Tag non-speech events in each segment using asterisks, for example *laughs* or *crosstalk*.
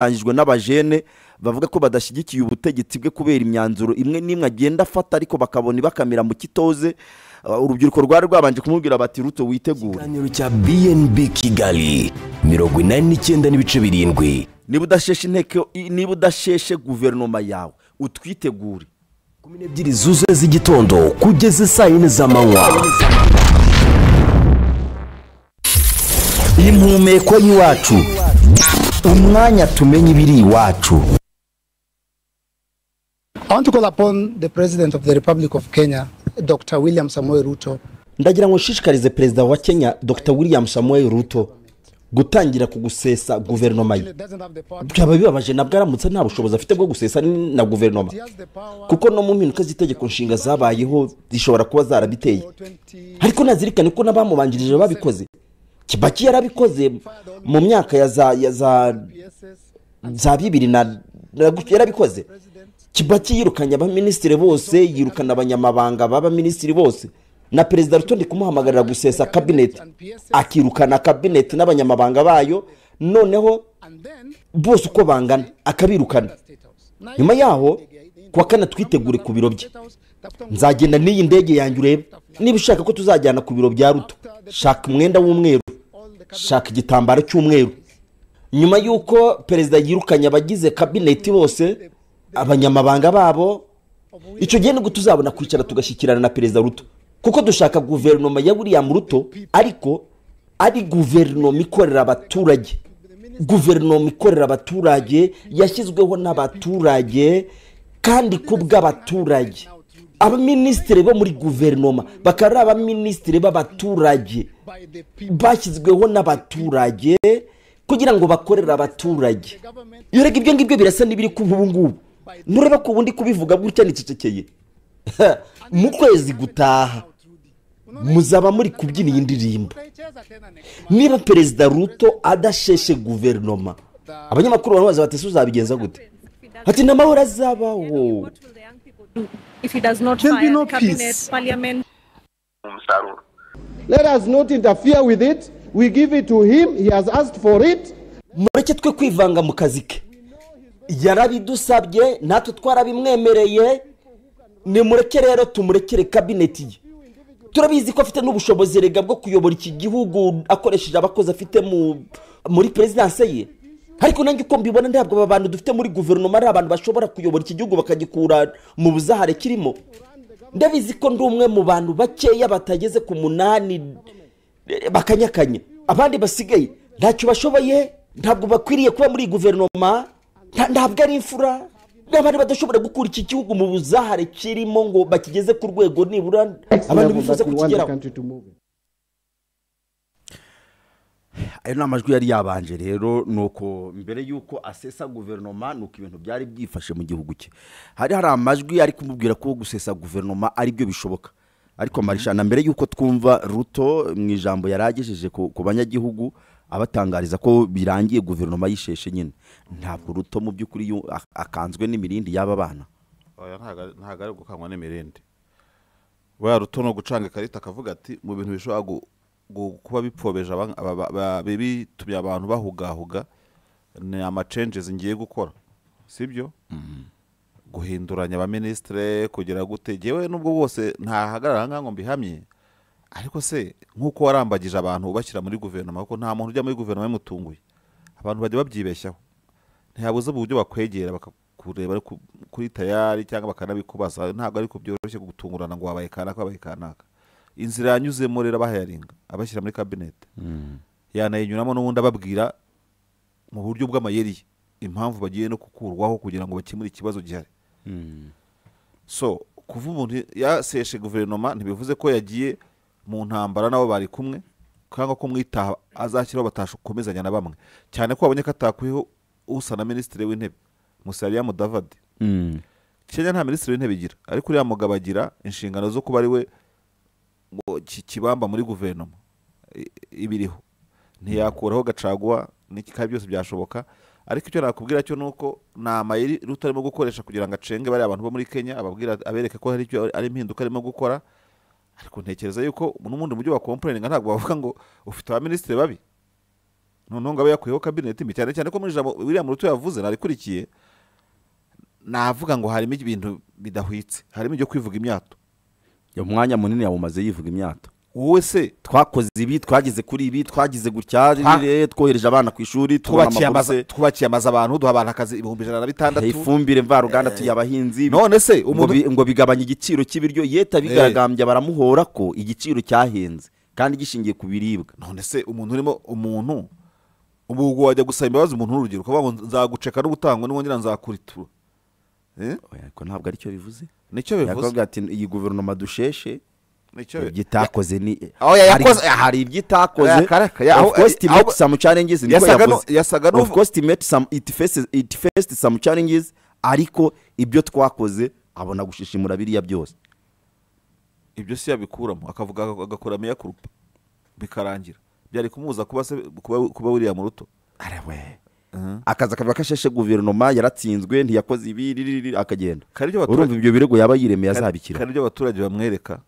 yatangijwe n'abajene bavuga ko badashyigikiye ubutegetsi bwe kubera imyanzuro imwe n'imwe agenda afata ariko bakabona ibakamira mu kitoze uh, urubyiruko rwari rwabanje kumubwira bati ruto witegure ikiganiro cya bnb kigali mirongo inani n'icyenda n'ibice birindwi niba udasheshe inteko niba udasheshe guverinoma yawe utwitegure kumi n'ebyiri zuzuye z'igitondo kugeza saa yine z'amanywa impumeko y'iwacu umwanya tumenye ibiri iwacu of kenya dr william ndagira ngo nshishikarize perezida wa kenya dr william samuel ruto gutangira kugusesa guverinoma ye byaba bibabaje nabwo aramutse nta bushobozi afite bwo gusesa na guverinoma kuko no mu mpinduka z'itegeko nshinga zabayeho zishobora kuba zarabiteye ariko nazirikane ko n'abamubanjirije babikoze kibaki yarabikoze mu myaka ya za za bibiri na yarabikoze kibaki yirukanye abaminisitiri bose yirukana abanyamabanga b'abaminisitiri bose na perezida rutonde kumuhamagarira gusesa kabineti akirukana kabineti n'abanyamabanga bayo noneho bose uko bangana akabirukana nyuma yaho kuwa kane twitegure ku biro bye nzagenda n'iyi ndege yanjye urebe niba ushaka ko tuzajyana ku biro bya ruto shaka umwenda w'umweru shaka igitambaro cy'umweru nyuma y'uko perezida yirukanye abagize kabineti bose abanyamabanga babo icyo gihe nibwo tuzabona kwicara tugashyikirana na perezida ruto kuko dushaka guverinoma ya buriya ruto ariko ari guverinoma ikorera abaturage guverinoma ikorera abaturage yashyizweho n'abaturage kandi ku bw'abaturage abaminisitiri bo muri guverinoma bakaba ari abaminisitiri b'abaturage bashyizweho n'abaturage kugira ngo bakorere abaturage iyo rege ibyo ngibyo birasa n'ibiri kuba ubu ngubu ntureba ko ubundi kubivuga gutya nicecekeye *laughs* mu kwezi gutaha muzaba muri kubyina iyi ndirimbo niba perezida ruto adasheshe guverinoma abanyamakuru barabaza bati uzabigenza gute hati n'amahoro azabaho if he does not There'll fire no the cabinet, peace. parliament. Let us not interfere with it. We give it to him. He has asked for it. mureke twe kwivanga mu kazi ke yarabidusabye natwe twarabimwemereye nimureke rero tumurekere kabineti ye turabizi ko afite n'ubushobozi rega bwo kuyobora iki gihugu akoresheje abakozi afite muri perezidanse ye ariko nange uko mbibona ntabwo aba bantu dufite muri guverinoma ari abantu bashobora kuyobora iki gihugu bakagikura mu buzahare kirimo ndabizi ko ndi umwe mu bantu bakeya batageze ku munani eh, bakanyakanya abandi basigaye ntacyo bashoboye ntabwo bakwiriye kuba muri guverinoma ntabwo ari imfura n'abandi badashobora gukura iki gihugu mu buzahare kirimo ngo bakigeze ku rwego nibura abantu bifuza kukigeraho ayo ni amajwi yari yabanje rero ni uko mbere y'uko asesa guverinoma ni uko ibintu byari byifashe mu gihugu cye hari hari amajwi ari kumubwira ko gusesa guverinoma ari byo bishoboka ariko mhm. marishana mbere y'uko twumva ruto mu ijambo yari agejeje ku banyagihugu abatangariza ko birangiye guverinoma yisheshe nyine ntabwo ruto mu by'ukuri akanzwe n'imirindi y'aba bana ntabwo ari gukangwa n'imirindi buriya ruto no gucanga ikarita akavuga ati mu bintu bishobora kuba bipfobeje bitumye abantu bahugahuga ni amacenjezi ngiye gukora sibyo mm-hmm. guhinduranya abaminisitire kugira gute yewe nubwo bose ntahagarara nk'aho ngo mbihamye ariko se nk'uko warambagije abantu ubashyira muri guverinoma kuko nta muntu ujya muri guverinoma yamutunguye abantu bajya babyibeshyaho ntihabuze uburyo bakwegera bakakureba kuri tayari cyangwa bakanabikubaza ntabwo ariko byoroshye gutungurana ngo wabaye kanaka wabaye kanaka inzira yanyuzemo rero bahayaringa abashyira muri kabinete hmm. yanayinyuramo n'ubundi ababwira mu buryo bw'amayeri impamvu bagiye no gukurwaho kugira ngo bakemure ikibazo gihari hmm. so kuva umuntu yaseshe guverinoma ntibivuze ko yagiye mu ntambara n'abo bari kumwe cyangwa ko mwitaha azashyiraho batakomezanya na bamwe cyane ko babonye ko atakwiho usa na minisitiri w'intebe musariya mudavadi hmm. kenya nta minisitiri w'intebe igira ariko uriya mugabo agira inshingano zo kuba ari we ngo kibamba muri guverinoma ibiriho ntiyakuraho gacaguwa n'ikikaba byose byashoboka ariko icyo nakubwira cyo ni uko ni amayeri rutarimo gukoresha kugira ngo acenge bariya abantu bo muri kenya ababwira abereke ko hari icyo ari impinduka arimo gukora ariko ntekereza yuko n'ubundi mujyi wa kompureninga ntabwo bavuga ngo ufite abaminisitiri babi noneho ngo abe yakuyeho kabineti mbi cyane cyane ko muri ijambo wiriya murutu yavuze narikurikiye navuga ngo harimo ibintu bidahwitse harimo ibyo kwivuga imyato mwanya munini yawumaze yivuga imyato wowe se twakoze ibi twagize kuri ibi twagize gutya twohereje abana ku ishuri twubakiye amazu abantu duha abantu akazi ibihumbi ijana na bitandatu ifumbire mvaruganda eh. tuya abahinzi none se ngo bigabanye igiciro cy'ibiryo yeta eh. bigaragambya baramuhora ko igiciro cyahenze kandi gishingiye ku biribwa none se umuntu urimo umuntu ubu wajya gusaba imbabazi umuntu w'urubyiruko nzaguceka n'ubutangwa n'ubundi nzakuritura Eh? ariko ntabwo aricyo bivuze nicyo bivuze iyi guverinoma dusheshe ibyitakoze ni oh, hari ibyitakoze of course it niko yavuze of course it makes some it faces it faced some challenges ariko ibyo twakoze abona gushishimura biriya byose ibyo si yabikuramo akavuga agakuramo iyakurupa bikarangira byari kumubuza kuba kuba wiriya mu ruto akaza akavuga ko guverinoma yaratsinzwe ntiyakoze ibi akagenda urumva ibyo birego yaba yiremeye azabikira hari ibyo abaturage bamwereka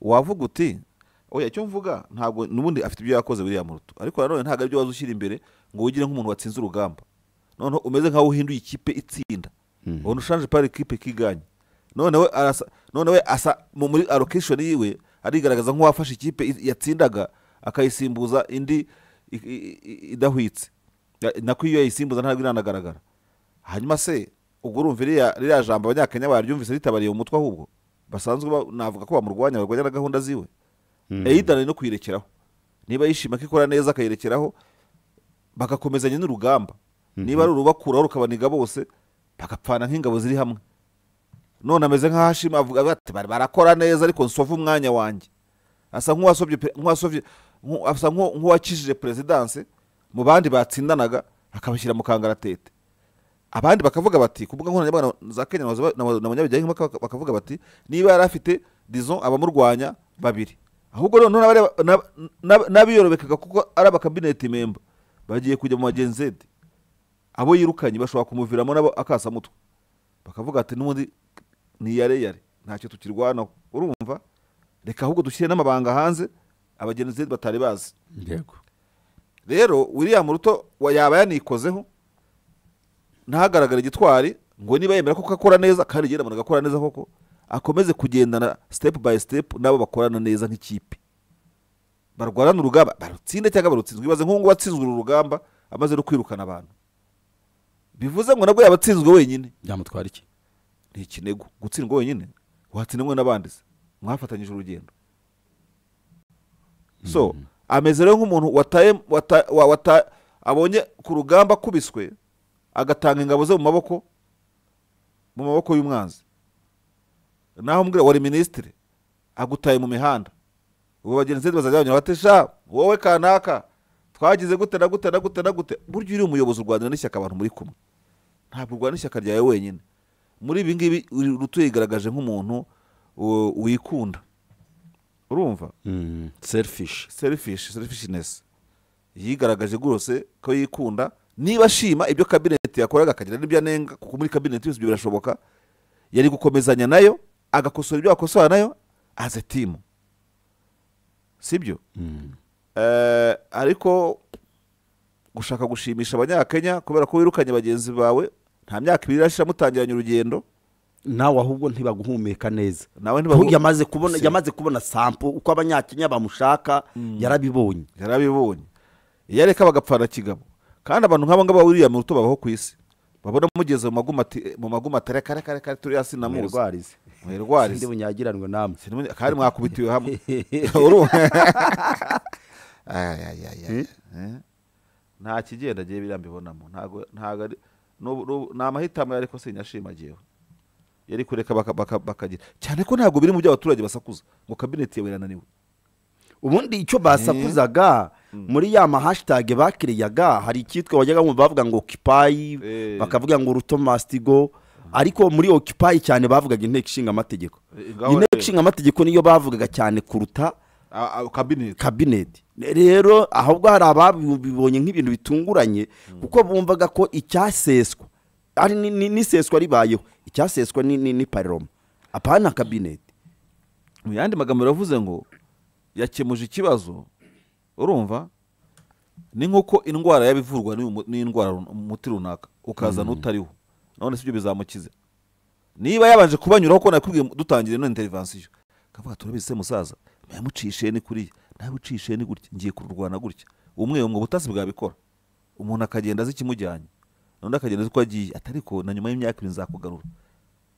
wavuga uti oya icyo mvuga ntabwo n'ubundi afite ibyo yakoze biriya muruto ariko nanone ntabwo aribyo waza ushyira imbere ngo wigire nk'umuntu watsinze urugamba noneho umeze nk'aho uhinduye ikipe itsinda hmm. ubona ushaje pari ikipe kiganye noneho arasa noneho asa muri alokesheni yiwe arigaragaza nk'uwafashe ikipe yatsindaga akayisimbuza indi idahwitse nako iyo yayisimbuza ntabwo iranagaragara hanyuma se ubwo urumva ririya jambo abanyakenya baryumvise ritabariye umutwe ahubwo basanzwe navuga ko bamurwanya barwanya na gahunda ziwe hmm. eyidani no kuyirekeraho niba yishima ko ikora neza akayirekeraho bagakomezanya n'urugamba hmm. niba ari urubakuraho rukabaniga bose bagapfana nk'ingabo ziri hamwe none ameze nk’ahashima ashima avuga bati barakora neza ariko nsove umwanya wanjye asa nk'uwasobye asa nk'uwakijije perezidanse mu bandi batsindanaga akabashyira mu kangaratete abandi bakavuga bati ku mbuga nkoranyambaga za kenya na munyabigenge bakavuga bati niba yari afite dizo abamurwanya babiri ahubwo noneho n'abiyorobekaga kuko ari abakabineti memba bagiye kujya mu magenzede abo yirukanye bashobora kumuviramo nabo akasamutwe bakavuga ati n'ubundi ni yare ntacyo tukirwana urumva reka ahubwo dushyire n'amabanga hanze abagenzi batari bazi rero william ruto yaba yanikozeho ntahagaragare gitwari ngo niba yemera ko akora neza kandi igihe nabona agakora neza koko akomeze kugendana sitepu bayi sitepu n'abo bakorana neza nk'ikipe barwarana urugamba barutsinde cyangwa barutsinzwe ibaze nk'ubu ngubu atsinzwe uru rugamba amaze no kwirukana abantu bivuze ngo nabwo yaba atsinzwe wenyine byamutwara iki ni ikinigo gutsindwa wenyine watsindwa n'abandi mwafatanyije urugendo so hmm. ameze rero nk'umuntu wataye abonye ku rugamba akubiswe agatanga ingabo ze mu maboko mu maboko y'umwanzi naho mbwira wari minisitiri agutaye mu mihanda ubu bagenzi be bazajya banyura bati sha wowe kanaka twagize gute na gute na gute na gute burya uri umuyobozi Rwanda n'ishyaka abantu muri kumwe ntabwo urwana n'ishyaka ryawe wenyine muri ibi ngibi utuyigaragaje nk'umuntu uh, wikunda urumva mm, serifishi serifishi serifishinesi yigaragaje rwose ko yikunda niba ashima ibyo kabineti yakoraga akagira n'ibyo anenga kuko muri kabineti yose birashoboka yari gukomezanya nayo agakosora ibyo yakosora nayo aze timu si byo mm. eh, ariko gushaka gushimisha abanyakenya kubera ko wirukanye bagenzi bawe nta myaka ibiri irashira mutangiranye urugendo nawe ahubwo ntibaguhumeka neza nawe yamaze kubona yamaze kubona sampo uko abanyakenya bamushaka hmm. yarabibonye yarabibonye iyo areka bagapfana kigabo kandi abantu nk'aba ngaba buriya mu ruto babaho ku isi babona mugeze mu maguma atari kare kare kare turiya sinamuzi mwerwarize mwerwarize sindi bunyagiranwe namwe kandi mwakubitiwe hamwe *laughs* *laughs* hmm? eh? nta kigenda agiye biriya mbibonamo ntabwo ari ni amahitamo ariko sinyashimagiyeho yari kureka bakagira cyane ko ntabwo biri mu byo abaturage basakuza mu kabineti yawe irananiwe ubundi icyo eh? basakuzaga hmm. muri ya mahashitage bakiriyaga hari icyitwa wajyaga mu bavuga ngo okipayi eh. bakavuga ngo rutomasitigo hmm. ariko muri okipayi cyane bavugaga inteko ishinga amategeko eh, inteko ishinga amategeko niyo bavugaga cyane kuruta kabineti rero ahubwo hari ababibonye nk'ibintu bitunguranye hmm. kuko bumvaga ko icyaseswa ari n'iseswa ribayeho icyaseswa ni paroma apana kabineti mu yandi magambo biravuze ngo yakemuje ikibazo urumva ni nk'uko indwara yabivurwa n'indwara umuti runaka ukazana hmm. utariho none si byo bizamukiza niba yabanje kubanyuraho ko nakubwiye dutangira ino interivansiyo akavuga turabizi musaza muyamucishe ni kuriya nawe ni gutya ngiye kururwana gutya umwe ngo ubutasi bwabikora umuntu akagenda azi ikimujyanye undi akagenda uko agiye atariko na nyuma y'imyaka ibiri nzakugarura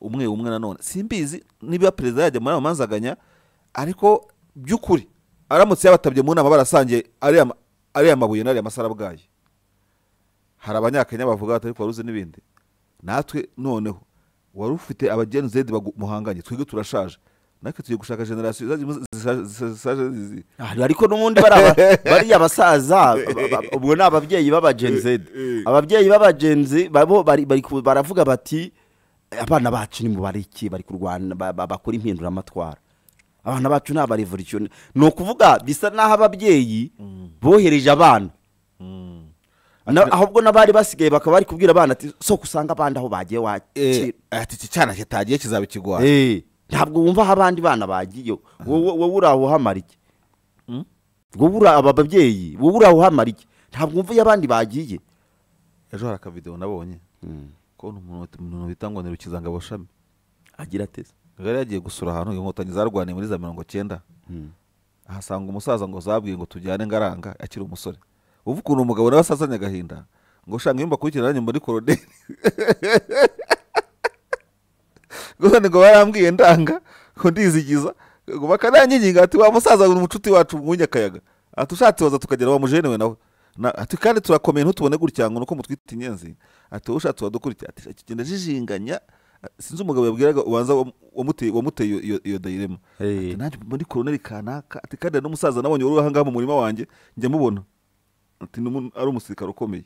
umwe umwe nanone simbizi niba perezida yajya muri aya manzaganya ariko by'ukuri aramutse yabatabye mu nama barasangiye ariya mabuye n'ariya masarabwayi hari abanyakenya bavuga batari kubaruzi n'ibindi natwe noneho wari ufite abageni zedi muhanganye twebwe turashaje natwe tugiye gushaka generasiyo ah, ariko n'ubundi bariya basaza ubwo ni ababyeyi b'abagenzedi eh, eh. ababyeyi b'abagenzi baravuga bati abana bacu ni mu bariki bari kurwana bakora impinduramatwara abana bacu ni abarevolisiyo ni ukuvuga bisa n'aho ababyeyi mm. bohereje abana mm. ahubwo n'abari basigaye bakaba bari kubwira abana ati soko usanga abandi aho bagiye wakira eh, ati iki cyana kitagiye kizaba ikigwara ntabwo wumva aho abandi bana bagiye wowe uri aho uhamara iki hmm? wowe uri aba babyeyi wowe uri uhamara iki ntabwo wumva iyo abandi bagiye ejo hari akavidewo nabonye hmm. kubona umuntu bita ngo ni rukizangabo shami agira ateze yari yagiye gusura ahantu inkotanyi zarwaniye muri za mirongo cyenda hmm. ahasanga umusaza ngo zabwiye ngo tujyane ngaranga akiri umusore uvuga ukuntu umugabo nawe asazanye agahinda ngo ushanga iyo mbakurikirana muri koroderi *laughs* none ngo barambwiye ndanga ngo ndizigiza ngo bakaranginga ati wa musaza uri umucuti wacu mwunye akayaga ati ushatse waza tukagera wa mujenewe nawe ati kandi turakomeye ntutubone gutya ngo uko mutwite inyenzi ati ushatse wadukurikira ati kigenda jijinganya sinzi umugabo yabwiraga ubanza wamuteye iyo dayirema nanjye muri koroneri kanaka ati kandi n'umusaza nabonye uri aha ngaha mu murima wanjye njya mubona ati ari umusirikare ukomeye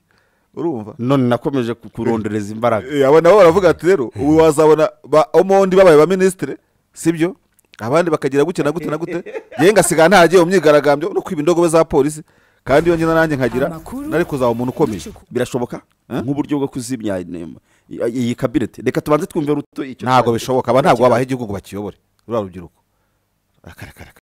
urumva none nakomeje kurondoreza imbaraga eh, abo nabo baravuga ati rero ubu eh. wazabona omondi babaye ba minisitiri sibyo abandi bakagira gute na gute na gute yewe ngasigara ntagiye mu myigaragambyo no kwiba indogobe za polisi kandi iyo ngiyo nanjye nkagira nari kuzaba umuntu ukomeye birashoboka eh? nk'uburyo bwo kuzimya iyi kabirete reka tubanze twumve ruto ntabwo bishoboka aba ntabwo babaha igihugu bakiyobore ruriya rubyiruko